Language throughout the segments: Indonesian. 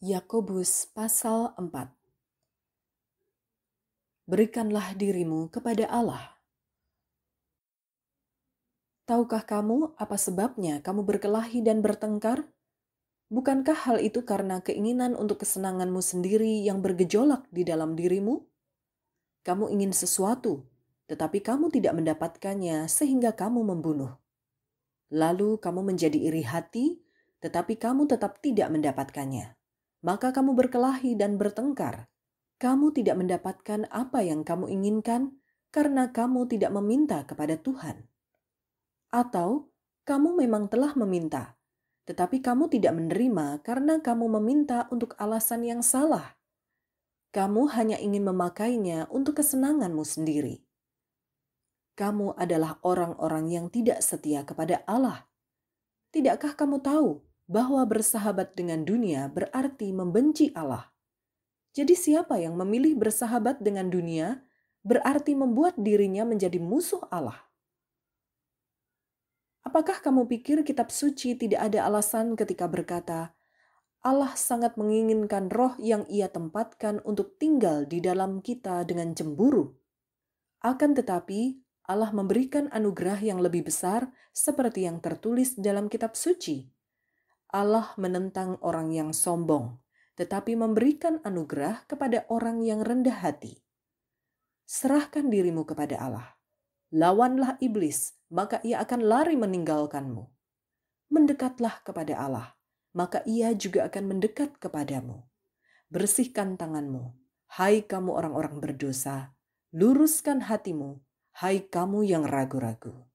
Yakobus pasal 4 Berikanlah dirimu kepada Allah. Tahukah kamu apa sebabnya kamu berkelahi dan bertengkar? Bukankah hal itu karena keinginan untuk kesenanganmu sendiri yang bergejolak di dalam dirimu? Kamu ingin sesuatu, tetapi kamu tidak mendapatkannya sehingga kamu membunuh. Lalu kamu menjadi iri hati, tetapi kamu tetap tidak mendapatkannya maka kamu berkelahi dan bertengkar. Kamu tidak mendapatkan apa yang kamu inginkan karena kamu tidak meminta kepada Tuhan, atau kamu memang telah meminta, tetapi kamu tidak menerima karena kamu meminta untuk alasan yang salah. Kamu hanya ingin memakainya untuk kesenanganmu sendiri. Kamu adalah orang-orang yang tidak setia kepada Allah. Tidakkah kamu tahu bahwa bersahabat dengan dunia berarti membenci Allah. Jadi, siapa yang memilih bersahabat dengan dunia berarti membuat dirinya menjadi musuh Allah. Apakah kamu pikir kitab suci tidak ada alasan ketika berkata, "Allah sangat menginginkan roh yang Ia tempatkan untuk tinggal di dalam kita dengan cemburu"? Akan tetapi, Allah memberikan anugerah yang lebih besar, seperti yang tertulis dalam kitab suci Allah menentang orang yang sombong, tetapi memberikan anugerah kepada orang yang rendah hati. Serahkan dirimu kepada Allah. Lawanlah iblis, maka ia akan lari meninggalkanmu. Mendekatlah kepada Allah, maka ia juga akan mendekat kepadamu. Bersihkan tanganmu, hai kamu orang-orang berdosa, luruskan hatimu, hai kamu yang ragu-ragu.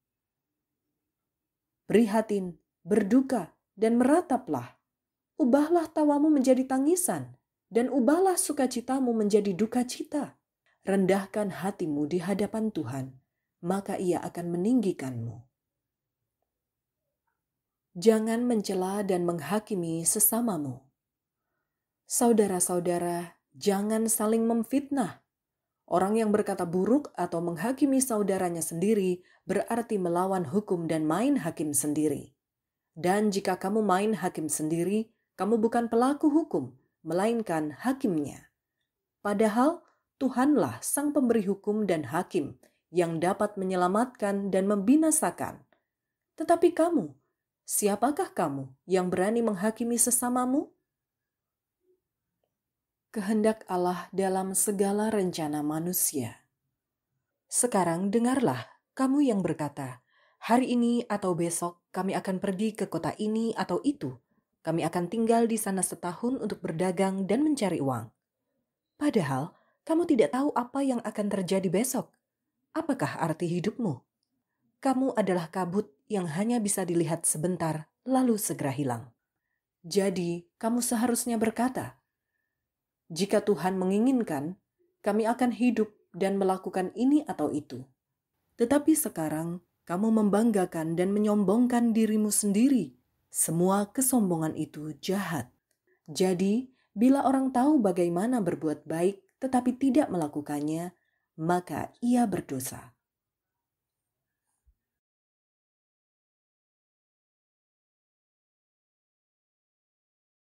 Prihatin, berduka, dan merataplah. Ubahlah tawamu menjadi tangisan, dan ubahlah sukacitamu menjadi duka cita. Rendahkan hatimu di hadapan Tuhan, maka ia akan meninggikanmu. Jangan mencela dan menghakimi sesamamu. Saudara-saudara, jangan saling memfitnah. Orang yang berkata buruk atau menghakimi saudaranya sendiri berarti melawan hukum dan main hakim sendiri. Dan jika kamu main hakim sendiri, kamu bukan pelaku hukum, melainkan hakimnya. Padahal Tuhanlah sang pemberi hukum dan hakim yang dapat menyelamatkan dan membinasakan. Tetapi kamu, siapakah kamu yang berani menghakimi sesamamu? Kehendak Allah dalam segala rencana manusia. Sekarang dengarlah kamu yang berkata, Hari ini atau besok kami akan pergi ke kota ini atau itu. Kami akan tinggal di sana setahun untuk berdagang dan mencari uang. Padahal, kamu tidak tahu apa yang akan terjadi besok. Apakah arti hidupmu? Kamu adalah kabut yang hanya bisa dilihat sebentar, lalu segera hilang. Jadi, kamu seharusnya berkata, "Jika Tuhan menginginkan, kami akan hidup dan melakukan ini atau itu." Tetapi sekarang kamu membanggakan dan menyombongkan dirimu sendiri. Semua kesombongan itu jahat. Jadi, bila orang tahu bagaimana berbuat baik tetapi tidak melakukannya, maka ia berdosa.